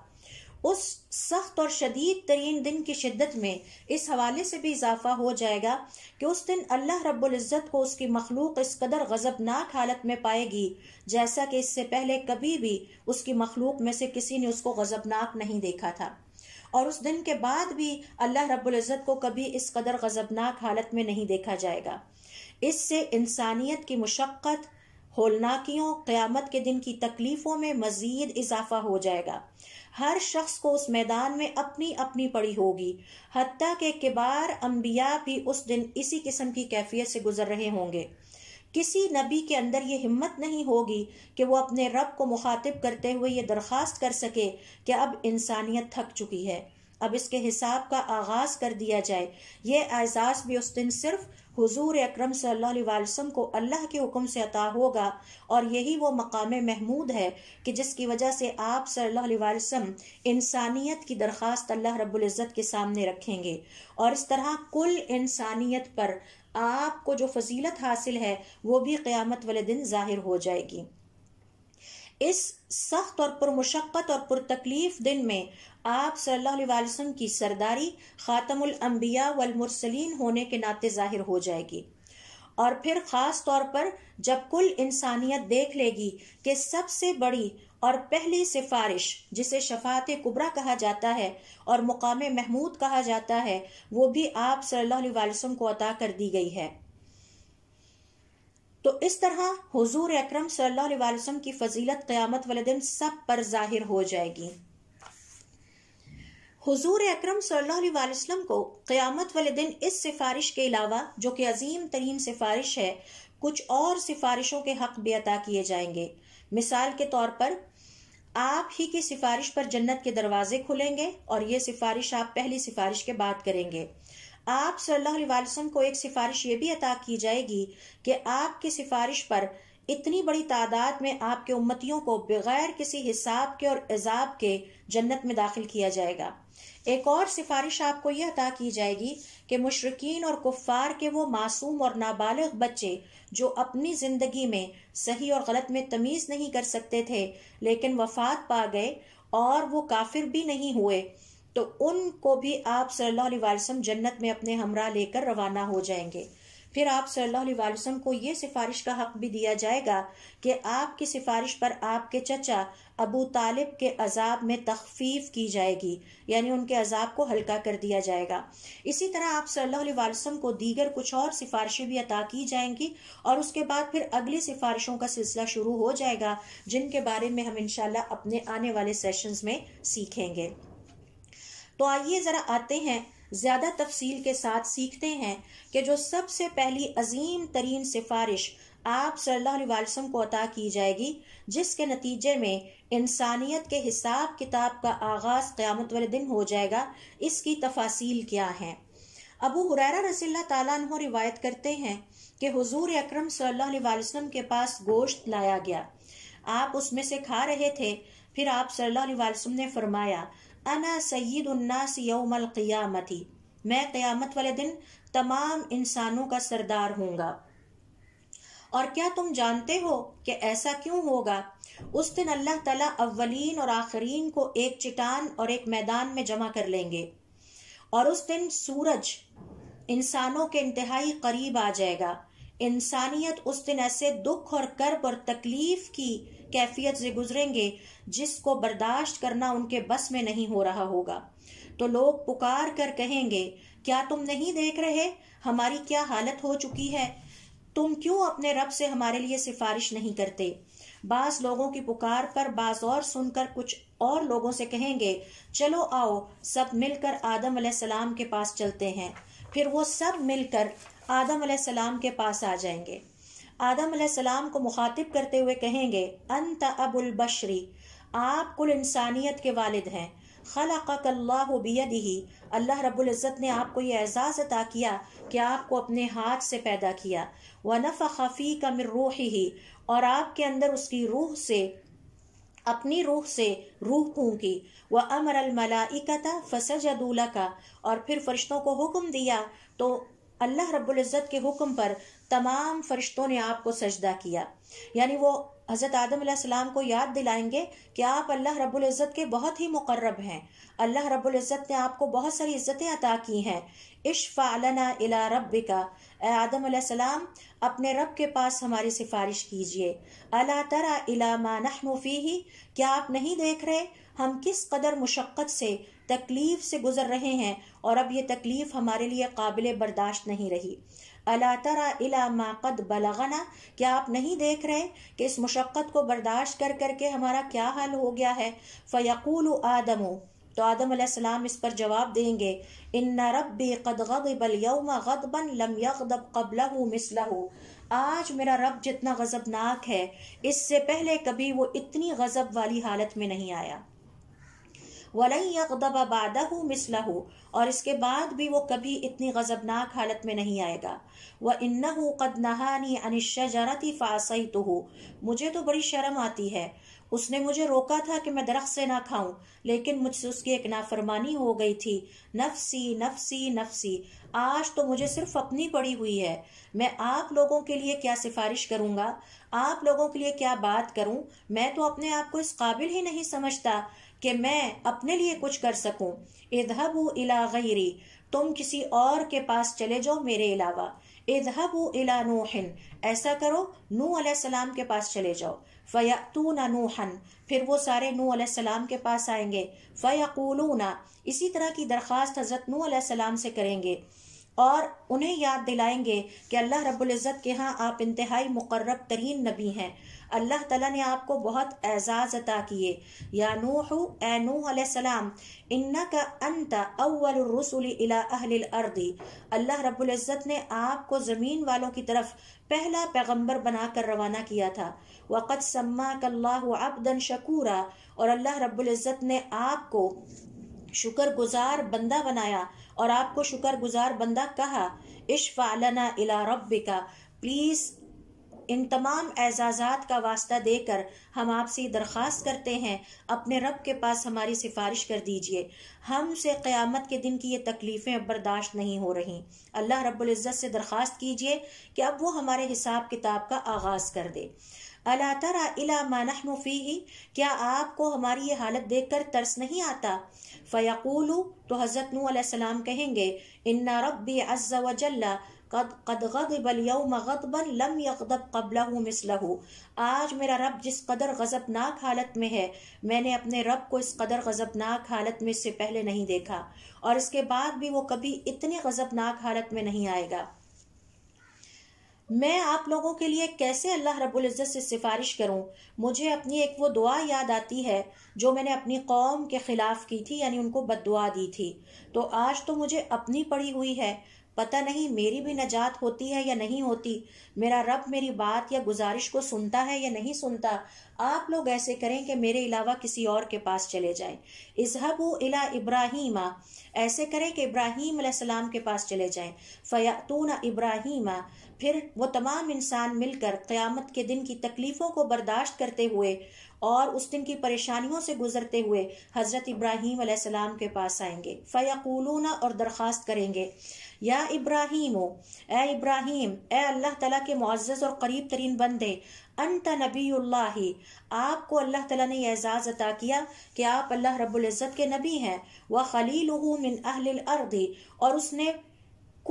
उस सख्त और शदीद तरीन दिन की शिद्दत में इस हवाले से भी इजाफा हो जाएगा कि उस दिन अल्लाह रब्ज़त को उसकी मखलूक इस कदर गजबनाक हालत में पाएगी जैसा कि इससे पहले कभी भी उसकी मखलूक में से किसी ने उसको गजबनाक नहीं देखा था और उस दिन के बाद भी अल्लाह रब्ज़त को कभी इस कदर गजबनाक हालत में नहीं देखा जाएगा इससे इंसानियत की मशक्क़त होलनाकियों क़्यामत के दिन की तकलीफ़ों में मज़ीद इजाफा हो जाएगा हर शख्स को उस मैदान में अपनी अपनी पड़ी होगी हती के किबार अम्बिया भी उस दिन इसी किस्म की कैफियत से गुजर रहे होंगे किसी नबी के अंदर ये हिम्मत नहीं होगी कि वो अपने रब को मुखातिब करते हुए ये दरख्वास्त कर सके कि अब इंसानियत थक चुकी है अब इसके हिसाब का आगाज कर दिया जाए ये एजाज भी उस दिन सिर्फ हुजूर अक्रम सल्लल्लाहु को अल्लाह के हुक्म से अता होगा और यही वो मकाम महमूद है कि जिसकी वजह से आप सल्लल्लाहु इंसानियत की दरख्वास्त अल्लाह रबुल्ज़त के सामने रखेंगे और इस तरह कुल इंसानियत पर आपको जो फजीलत हासिल है वो भी क़्यामत वाले दिन ज़ाहिर हो जाएगी इस सख्त और पुरमशक्क़त और पुरतकलीफ दिन में आप सल्लाम की सरदारी ख़ातमुल अम्बिया वल मुरसलीन होने के नाते ज़ाहिर हो जाएगी और फिर ख़ास तौर पर जब कुल इंसानियत देख लेगी कि सबसे बड़ी और पहली सिफारिश जिसे शफात कुबरा कहा जाता है और मुकाम महमूद कहा जाता है वो भी आप सल्ला को अता कर दी गई है तो इस तरह हुजूर अकरम सल्लल्लाहु अलैहि वसल्लम की फजीलत क़यामत वाले दिन सब पर जाहिर हो जाएगी हजूर अक्रम सल्लाम को क़्यामत वाले दिन इस सिफारिश के अलावा जो कि अजीम तरीन सिफारिश है कुछ और सिफारिशों के हक भी अदा किए जाएंगे मिसाल के तौर पर आप ही की सिफारिश पर जन्नत के दरवाजे खुलेंगे और ये सिफारिश आप पहली सिफारिश के बाद करेंगे आप सल्लाम को एक सिफारिश ये भी अता की जाएगी कि आपकी सिफारिश पर इतनी बड़ी तादाद में आपके उम्मतियों को बगैर किसी हिसाब के और एजाब के जन्नत में दाखिल किया जाएगा एक और सिफारिश आपको यह अदा की जाएगी कि मुशरकिन और कुफ़ार के वो मासूम और नाबालिग बच्चे जो अपनी ज़िंदगी में सही और गलत में तमीज़ नहीं कर सकते थे लेकिन वफात पा गए और वो काफिर भी नहीं हुए तो उनको भी आप सल्लल्लाहु अलैहि वसल्लम जन्नत में अपने हमरा लेकर रवाना हो जाएंगे फिर आप सल्लल्लाहु अलैहि वसल्लम को ये सिफारिश का हक भी दिया जाएगा कि आपकी सिफारिश पर आपके चचा अबू तालिब के अजाब में तखफीफ की जाएगी यानी उनके अजाब को हल्का कर दिया जाएगा इसी तरह आप सल्लल्लाहु अलैहि वसल्लम को दीगर कुछ और सिफारिशें भी अता की जाएंगी और उसके बाद फिर अगली सिफारिशों का सिलसिला शुरू हो जाएगा जिनके बारे में हम इनशाला अपने आने वाले सेशन में सीखेंगे तो आइए ज़रा आते हैं ज़्यादा तफसील के साथ सीखते हैं कि जो सबसे पहली अजीम तरीन सिफारिश आप सल्लल्लाहु को अता की जाएगी जिसके नतीजे में इंसानियत के हिसाब किताब का आगाज़ क़्यामत वाले दिन हो जाएगा इसकी तफासिल क्या है अबू हुरैरा रसील्ला ताला रिवायत करते हैं कि हजूर अक्रम सल्लल्लाहु के पास गोश्त लाया गया आप उसमें से खा रहे थे फिर आप सल्लल्लाहु ने फरमाया अना सईद सैदुन्नास यौमल ही मैं क़ियामत वाले दिन तमाम इंसानों का सरदार होऊंगा और क्या तुम जानते हो कि ऐसा क्यों होगा उस दिन अल्लाह ताला अव्वलीन और आखरीन को एक चिटान और एक मैदान में जमा कर लेंगे और उस दिन सूरज इंसानों के इंतहाई करीब आ जाएगा इंसानियत उस दिन ऐसे दुख और कर्ब और तकलीफ की कैफियत से गुजरेंगे जिसको बर्दाश्त करना उनके बस में नहीं हो रहा होगा तो लोग पुकार कर कहेंगे क्या तुम नहीं देख रहे हमारी क्या हालत हो चुकी है तुम क्यों अपने रब से हमारे लिए सिफारिश नहीं करते बास लोगों की पुकार पर बास और सुनकर कुछ और लोगों से कहेंगे चलो आओ सब मिलकर आदम सलाम के पास चलते हैं फिर वो सब मिलकर आदम सलाम के पास आ जाएंगे आदम सलाम को मुखातिब करते हुए कहेंगे अंत अबुल बशरी आप कुल इंसानियत के वालिद हैं खलाकल्लाह बियदिही अल्लाह रबुल्ज़त ने आपको यह एजाज अदा किया कि आपको अपने हाथ से पैदा किया व नफ़ खफ़ी का मिर रूह ही और आपके अंदर उसकी रूह से अपनी रूह से रूह फूकी व अमर अलमलाइकता फसजदूला का और फिर फरिश्तों को हुक्म दिया तो अल्लाह रबुल्ज़त के हुक्म पर तमाम फरिश्तों ने आपको सजदा किया यानी वो हज़रत आदम सलाम को याद दिलाएंगे कि आप अल्लाह रब्बुल इज़्ज़त के बहुत ही मुकर्रब हैं अल्लाह रब्बुल इज़्ज़त ने आपको बहुत सारी इज़्ज़तें अता की हैं इशफ़ालना इला रब्बिका ए आदम सलाम अपने रब के पास हमारी सिफारिश कीजिए अला तरा इला मा ही क्या आप नहीं देख रहे हम किस कदर मुशक्क़त से तकलीफ़ से गुज़र रहे हैं और अब ये तकलीफ़ हमारे लिए काबिल बर्दाश्त नहीं रही अला तरा इला माकद बलगना क्या आप नहीं देख रहे कि इस मुशक्क़त को बर्दाश्त कर करके हमारा क्या हाल हो गया है फ़यकूल आदमो तो आदम सलाम इस पर जवाब देंगे इन्ना रबी कद गदबलयम गदबन लम यदब आज मेरा रब जितना गज़बनाक है इससे पहले कभी वो इतनी गज़ब वाली हालत में नहीं आया वलई यकदब बादह मिसलह और इसके बाद भी वो कभी इतनी गजबनाक हालत में नहीं आएगा वह इन्ना कद नहानी अनिशरती फासई तो हो मुझे तो बड़ी शर्म आती है उसने मुझे रोका था कि मैं दरख्त से ना खाऊं लेकिन मुझसे उसकी एक नाफरमानी हो गई थी नफसी नफसी नफसी आज तो मुझे सिर्फ अपनी पड़ी हुई है मैं आप लोगों के लिए क्या सिफारिश करूंगा आप लोगों के लिए क्या बात करूं मैं तो अपने आप को इस काबिल ही नहीं समझता कि मैं अपने लिए कुछ कर सकूं इधबू इला गैरी तुम किसी और के पास चले जाओ मेरे अलावा इधबू इला नूहन ऐसा करो नू सलाम के पास चले जाओ फ़यातूना नूहन फिर वो सारे नू सलाम के पास आएंगे ना इसी तरह की दरख्वास्त हज़रत नू सलाम से करेंगे और उन्हें याद दिलाएंगे कि अल्लाह रब्बुल इज़्ज़त के यहाँ आप इंतहाई मुकर्रब तरीन नबी हैं अल्लाह तला ने आपको बहुत एजाज़ अता किए या नूह ए नूहसम इन्ना का अंत अव्वलरसुल अर्दी अल्लाह रब्बुल इज़्ज़त ने आपको ज़मीन वालों की तरफ पहला पैगंबर बनाकर रवाना किया था वक़द सम्मा अब्दन शकूरा और अल्लाह रब्बुल इज़्ज़त ने आपको शुक्रगुजार बंदा बनाया और आपको शुक्रगुजार बंदा कहा इशफालना इला रब प्लीज़ इन तमाम एजाजात का वास्ता देकर हम आपसे दरख्वास्त करते हैं अपने रब के पास हमारी सिफारिश कर दीजिए हमसे क्यामत के दिन की ये तकलीफ़ें अब बर्दाश्त नहीं हो रही अल्लाह रब्ज़त से दरख्वास्त कीजिए कि अब वो हमारे हिसाब किताब का आगाज़ कर दे अला तरा इला मानहनु फ़ी क्या आपको हमारी ये हालत देखकर तरस नहीं आता फ़याकूलू तो हज़रत सलाम कहेंगे इन्ना रब्बी अज्जा वजल्ला कद कद गदब यौम गदबन लम यकदब कबला मिसलहू आज मेरा रब जिस कदर गज़बनाक हालत में है मैंने अपने रब को इस कदर गज़बनाक हालत में इससे पहले नहीं देखा और इसके बाद भी वो कभी इतनी गज़बनाक हालत में नहीं आएगा मैं आप लोगों के लिए कैसे अल्लाह रब्बुल इज़्ज़त से सिफारिश करूं मुझे अपनी एक वो दुआ याद आती है जो मैंने अपनी कौम के ख़िलाफ़ की थी यानी उनको दुआ दी थी तो आज तो मुझे अपनी पड़ी हुई है पता नहीं मेरी भी नजात होती है या नहीं होती मेरा रब मेरी बात या गुजारिश को सुनता है या नहीं सुनता आप लोग ऐसे करें कि मेरे अलावा किसी और के पास चले जाएं इसहबू इला इब्राहिमा ऐसे करें कि इब्राहिम सलाम के पास चले जाएं फ़यातून इब्राहिम फिर वो तमाम इंसान मिलकर क़यामत के दिन की तकलीफ़ों को बर्दाश्त करते हुए और उस दिन की परेशानियों से गुजरते हुए हज़रत इब्राहीम सलाम के पास आएंगे फ़याकूलून और दरख्वास्त करेंगे या इब्राहीम हो ए इब्राहीम ए अल्लाह तला के मुआज़ और करीब तरीन बंदे अंत नबील्ला आपको अल्लाह तला ने यह एजाज़ अता किया कि आप अल्लाह रब्ज़त के नबी हैं व खलील मिन अहल अर्दी और उसने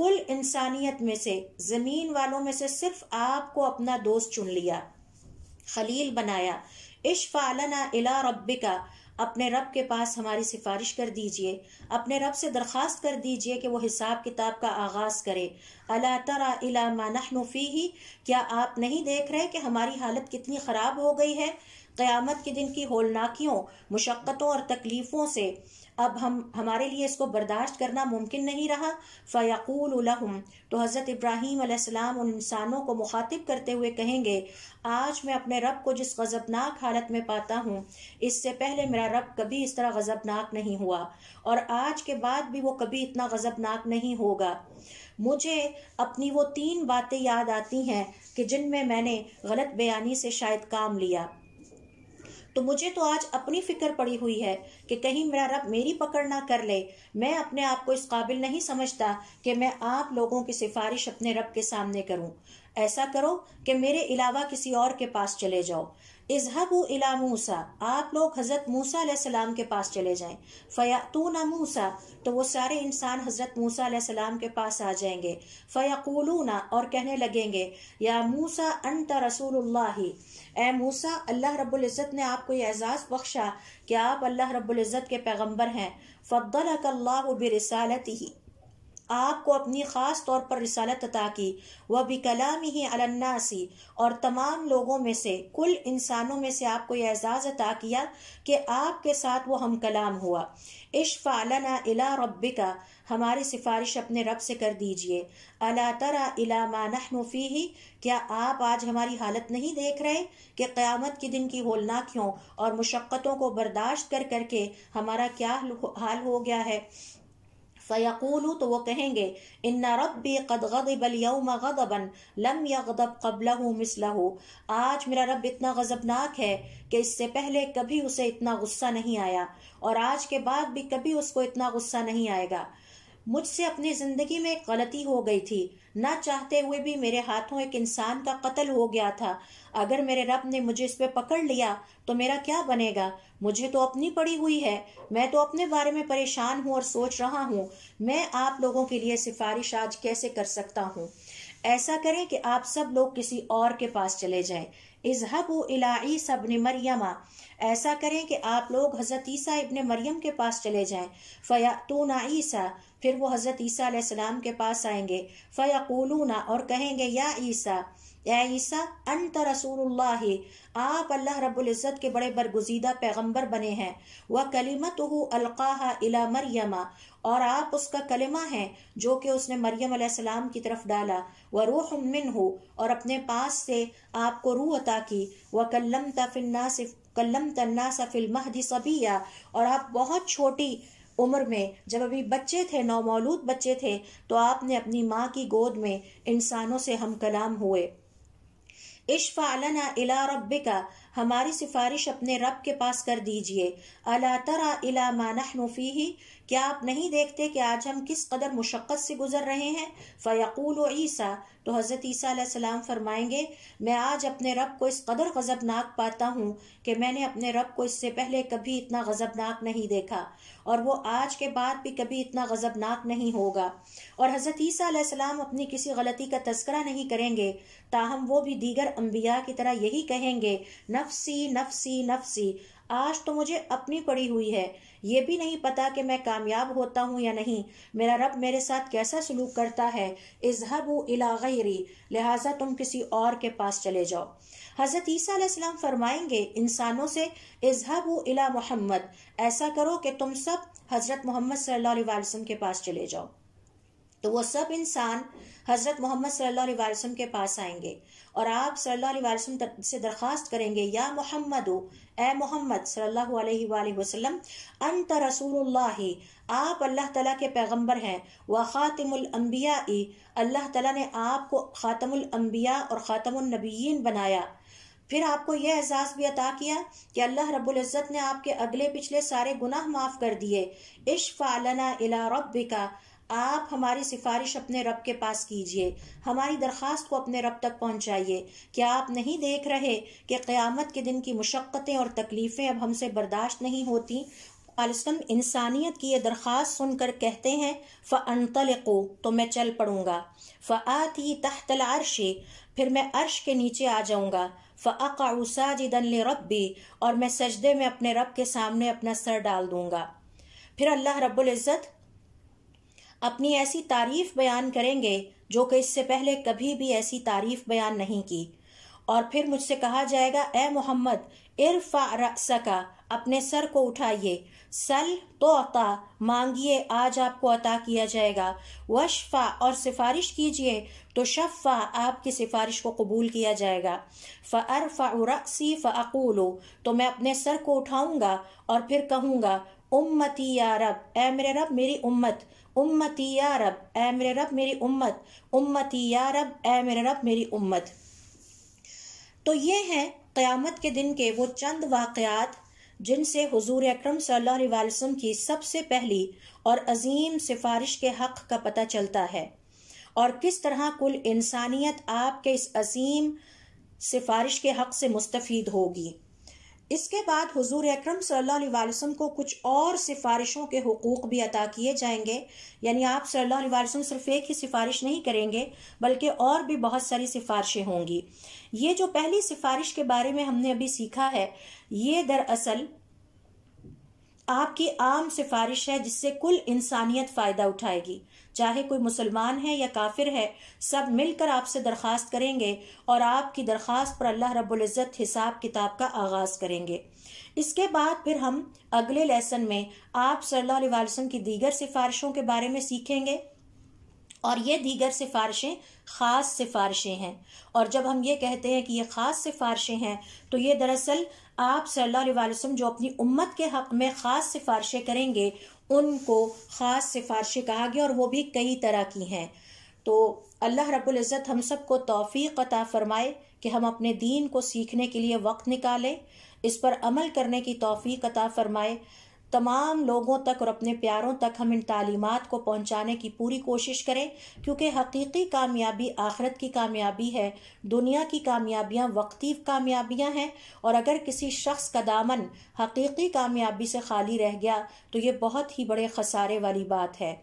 कुल इंसानियत में से ज़मीन वालों में से सिर्फ आपको अपना दोस्त चुन लिया खलील बनाया इशफ़ालना इला रब्बिका अपने रब के पास हमारी सिफारिश कर दीजिए अपने रब से दरख्वास्त कर दीजिए कि वो हिसाब किताब का आगाज़ करे अला तरा इला मानफी ही क्या आप नहीं देख रहे कि हमारी हालत कितनी ख़राब हो गई है क़यामत के दिन की होलनाकियों मुशक्क़तों और तकलीफ़ों से अब हम हमारे लिए इसको बर्दाश्त करना मुमकिन नहीं रहा फ़याकूल तो हज़रत इब्राहीम उन इंसानों को मुखातिब करते हुए कहेंगे आज मैं अपने रब को जिस गज़बनाक हालत में पाता हूँ इससे पहले मेरा रब कभी इस तरह गज़बनाक नहीं हुआ और आज के बाद भी वो कभी इतना गज़बनाक नहीं होगा मुझे अपनी वो तीन बातें याद आती हैं कि जिनमें मैंने गलत बयानी से शायद काम लिया तो मुझे तो आज अपनी फिक्र पड़ी हुई है कि कहीं मेरा रब मेरी पकड़ ना कर ले मैं अपने आप को इस काबिल नहीं समझता कि मैं आप लोगों की सिफारिश अपने रब के सामने करूं ऐसा करो कि मेरे अलावा किसी और के पास चले जाओ इसहबू इला मूसा आप लोग हज़रत मूसा सलाम के पास चले जाएं ना मूसा तो वो सारे इंसान हज़रत मूसा सलाम के पास आ जाएंगे ना और कहने लगेंगे या मूसा अंत रसूल ए मूसा अल्लाह रबुल्जत ने आपको ये एज़ाज़ बख्शा कि आप अल्लाह रब्ज़त के पैगम्बर हैं फ़द्दलक अल्लाह बिरसालत ही आपको अपनी ख़ास तौर पर रिसालत अता की वह भी कलाम ही अलन्नासी और तमाम लोगों में से कुल इंसानों में से आपको यह एजाज़ अता किया कि आपके साथ वो हम कलाम हुआ इश्फ अलना इला रब्बिका हमारी सिफारिश अपने रब से कर दीजिए अला तरा इला मानफी ही क्या आप आज हमारी हालत नहीं देख रहे कि क़्यामत के दिन की होलनाकियों और मुशक्क़तों को बर्दाश्त कर करके हमारा क्या हाल हो गया है फ़यकूलू तो वो कहेंगे इन्ना रब्बी कद गदब यौम गदबन लम यगदब कबलहू मिसलहू आज मेरा रब इतना गजबनाक है कि इससे पहले कभी उसे इतना गुस्सा नहीं आया और आज के बाद भी कभी उसको इतना गुस्सा नहीं आएगा मुझसे अपनी ज़िंदगी में एक गलती हो गई थी न चाहते हुए भी मेरे हाथों एक इंसान का कत्ल हो गया था अगर मेरे रब ने मुझे इस पर पकड़ लिया तो मेरा क्या बनेगा मुझे तो अपनी पड़ी हुई है मैं तो अपने बारे में परेशान हूँ और सोच रहा हूँ मैं आप लोगों के लिए सिफारिश आज कैसे कर सकता हूँ ऐसा करें कि आप सब लोग किसी और के पास चले जाए इजहब इलाई सबन मरियमा ऐसा करें कि आप लोग हज़रत ईसा इबन मरियम के पास चले जाएं ना ईसा फिर वो हज़रत ईसा सलाम के पास आएंगे फया कोलू ना और कहेंगे या ईसा ईसा अंत रसूलुल्लाह आप अल्लाह रब्ज़त के बड़े बरगुजीदा पैगम्बर बने हैं वह कलीमत अलकाहा इला मरियमा और आप उसका कलिमा हैं जो कि उसने मरियम सलाम की तरफ डाला व रूह मिन हो और अपने पास से आपको रूह अता की वह कल्लम तफिन्ना कल्लम तन्ना सफिल महदी सबिया और आप बहुत छोटी उम्र में जब अभी बच्चे थे नौमौलूद बच्चे थे तो आपने अपनी माँ की गोद में इंसानों से हम कलाम हुए اشفع لنا إلى ربك हमारी सिफारिश अपने रब के पास कर दीजिए अला तरा इला मानफी ही क्या आप नहीं देखते कि आज हम किस कदर मुशक्क़त से गुजर रहे हैं फ़यकूल ईसा तो हज़रत ईसा सलाम फरमाएंगे मैं आज अपने रब को इस कदर गज़बनाक पाता हूँ कि मैंने अपने रब को इससे पहले कभी इतना गज़बनाक नहीं देखा और वो आज के बाद भी कभी इतना गज़बनाक नहीं होगा और हज़रत ईसा सलाम अपनी किसी गलती का तस्करा नहीं करेंगे ताहम वो भी दीगर अम्बिया की तरह यही कहेंगे न नफसी नफसी नफसी आज तो मुझे अपनी पड़ी हुई है ये भी नहीं पता कि मैं कामयाब होता हूँ या नहीं मेरा रब मेरे साथ कैसा सलूक करता है इजहब इला गैरी लिहाजा तुम किसी और के पास चले जाओ हज़रत ईसीम फरमाएंगे इंसानों से इजहब इला मोहम्मद ऐसा करो कि तुम सब हज़रत मोहम्मद सल्लल्लाहु अलैहि वसल्लम के पास चले जाओ तो वो सब इंसान हज़रत मोहम्मद सल्लल्लाहु के पास आएंगे और आप सल्लल्लाहु से दरख्वास्त करेंगे या मोहम्मद ए मोहम्मद सल्लल्लाहु अंत रसूल आप अल्लाह तला के पैगम्बर हैं व ख़ातमुल अल्लाह तला ने आपको ख़ातमुल और खातमनबीन बनाया फिर आपको यह एहसास भी अता किया कि अल्लाह रबुल्जत ने आपके अगले पिछले सारे गुनाह माफ़ कर दिए इश्फ़ालना इला रब्बिका आप हमारी सिफारिश अपने रब के पास कीजिए हमारी दरख्वास्त को अपने रब तक पहुंचाइए क्या आप नहीं देख रहे कि क़यामत के दिन की मुशक्क़तें और तकलीफ़ें अब हमसे बर्दाश्त नहीं होती आलम इंसानियत की ये दरख्वास्त सुनकर कहते हैं को तो मैं चल पड़ूँगा फ़आत ही तहतल अरश फिर मैं अर्श के नीचे आ जाऊँगा फ़अक़ जिदन रब्बी और मैं सजदे में अपने रब के सामने अपना सर डाल दूँगा फिर अल्लाह रब्बुल इज़्ज़त अपनी ऐसी तारीफ बयान करेंगे जो कि इससे पहले कभी भी ऐसी तारीफ बयान नहीं की और फिर मुझसे कहा जाएगा ए मोहम्मद इरफा रसका अपने सर को उठाइए सल तो अता मांगिए आज आपको अता किया जाएगा वशफा और सिफारिश कीजिए तो शफ़ा आपकी सिफारिश को कबूल किया जाएगा फ़रफ़ा फ फ़ाकूलो तो मैं अपने सर को उठाऊंगा और फिर कहूंगा उम्मती या रब ए मेरे रब मेरी उम्मत उम्मती या रब ए मेरे रब मेरी उम्मत उम्मती या रब ए मेरे रब मेरी उम्मत तो ये हैं क़यामत के दिन के वो चंद वाक़ात जिनसे हुजूर अकरम सल्लल्लाहु अलैहि वसल्लम की सबसे पहली और अजीम सिफारिश के हक़ का पता चलता है और किस तरह कुल इंसानियत आपके इस अजीम सिफारिश के हक़ से मुस्तफ़ होगी इसके बाद हुजूर अकरम सल्लल्लाहु अलैहि वसल्लम को कुछ और सिफारिशों के हकूक़ भी अता किए जाएंगे यानी आप सल्लल्लाहु अलैहि वसल्लम सिर्फ एक ही सिफारिश नहीं करेंगे बल्कि और भी बहुत सारी सिफारिशें होंगी ये जो पहली सिफारिश के बारे में हमने अभी सीखा है ये दरअसल आपकी आम सिफारिश है जिससे कुल इंसानियत फ़ायदा उठाएगी चाहे कोई मुसलमान है या काफिर है सब मिलकर आपसे दरख्वास्त करेंगे और आपकी दरख्वास्त पर अल्लाह रब्ज़त हिसाब किताब का आगाज़ करेंगे इसके बाद फिर हम अगले लेसन में आप सल्लल्लाहु अलैहि वसल्लम की दीगर सिफारिशों के बारे में सीखेंगे और ये दीगर सिफारिशें ख़ास सिफारिशें हैं और जब हम ये कहते हैं कि ये ख़ास सिफारिशें हैं तो ये दरअसल आप सल्लल्लाहु अलैहि वसल्लम जो अपनी उम्मत के हक़ में ख़ास सिफारिशें करेंगे उनको ख़ास सिफारशें कहा गया और वो भी कई तरह की हैं तो अल्लाह रबुल्ज़त हम सब को तोफ़ी अता फ़रमाए कि हम अपने दीन को सीखने के लिए वक्त निकालें इस पर अमल करने की तोफ़ी अता फ़रमाए तमाम लोगों तक और अपने प्यारों तक हम इन तालीमत को पहुंचाने की पूरी कोशिश करें क्योंकि हकीकी कामयाबी आखरत की कामयाबी है दुनिया की कामयाबियाँ वक्ती कामयाबियाँ हैं और अगर किसी शख्स का दामन हकीकी कामयाबी से खाली रह गया तो ये बहुत ही बड़े खसारे वाली बात है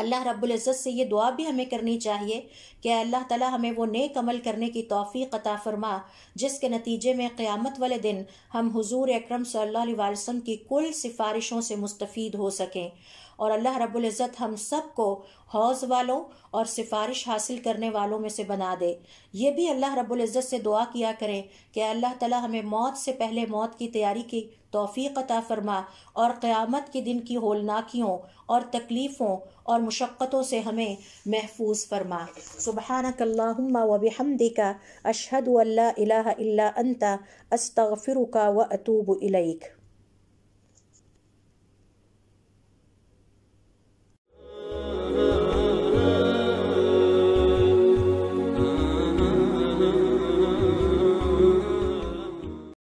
अल्लाह रब्ज़त से ये दुआ भी हमें करनी चाहिए कि अल्लाह ताला हमें वो नेक अमल करने की तोफ़ी अता फरमा जिसके नतीजे में क़्यामत वाले दिन हम हुजूर अकरम सल्लल्लाहु अलैहि वसल्लम की कुल सिफारिशों से मुस्तफ़ीद हो सकें और अल्लाह रब्ज़त हम सब को हौज वालों और सिफारिश हासिल करने वालों में से बना दे ये भी अल्लाह रबुल्ज़त से दुआ किया करें कि अल्लाह ताला हमें मौत से पहले मौत की तैयारी की तोफ़ी अता फरमा और क़्यामत के दिन की होलनाकियों और तकलीफ़ों और मुशक्क़तों से हमें महफूज फरमा सुबह व बिहमदिका अशहदु अल्ला इलाहा इल्ला अंता अस्तगफिरुका व अतूबु इलैक